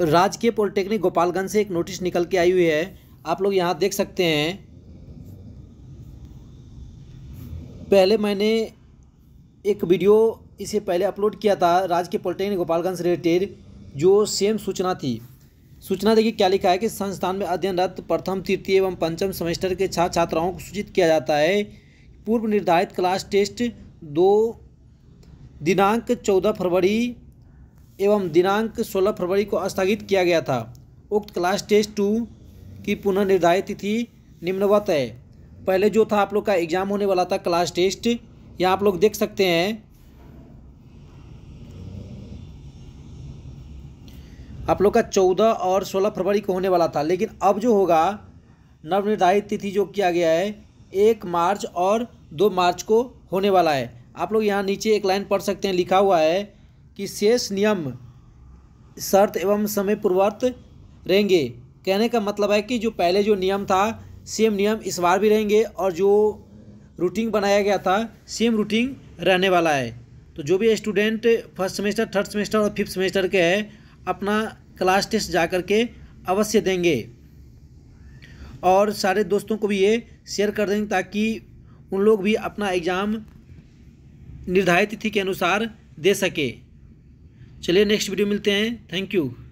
राजकीय पॉलिटेक्निक गोपालगंज से एक नोटिस निकल के आई हुई है आप लोग यहाँ देख सकते हैं पहले मैंने एक वीडियो इसे पहले अपलोड किया था राजकीय पॉलिटेक्निक गोपालगंज रिलेटेड जो सेम सूचना थी सूचना देखिए क्या लिखा है कि संस्थान में अध्ययनरत प्रथम तृतीय एवं पंचम सेमेस्टर के छात्र छात्राओं को सूचित किया जाता है पूर्व निर्धारित क्लास टेस्ट दो दिनांक चौदह फरवरी एवं दिनांक 16 फरवरी को स्थगित किया गया था उक्त क्लास टेस्ट टू की पुनः निर्धारित तिथि निम्नवत है पहले जो था आप लोग का एग्ज़ाम होने वाला था क्लास टेस्ट यहाँ आप लोग देख सकते हैं आप लोग का चौदह और सोलह फरवरी को होने वाला था लेकिन अब जो होगा नवनिर्धारित तिथि जो किया गया है एक मार्च और दो मार्च को होने वाला है आप लोग यहाँ नीचे एक लाइन पढ़ सकते हैं लिखा हुआ है कि शेष नियम शर्त एवं समय पूर्वत रहेंगे कहने का मतलब है कि जो पहले जो नियम था सेम नियम इस बार भी रहेंगे और जो रूटीन बनाया गया था सेम रूटीन रहने वाला है तो जो भी student first semester third semester और फिफ्थ सेमेस्टर के हैं अपना क्लास टेस्ट जा कर के अवश्य देंगे और सारे दोस्तों को भी ये शेयर कर देंगे ताकि उन लोग भी अपना एग्ज़ाम निर्धारित तिथि के अनुसार दे सके चलिए नेक्स्ट वीडियो मिलते हैं थैंक यू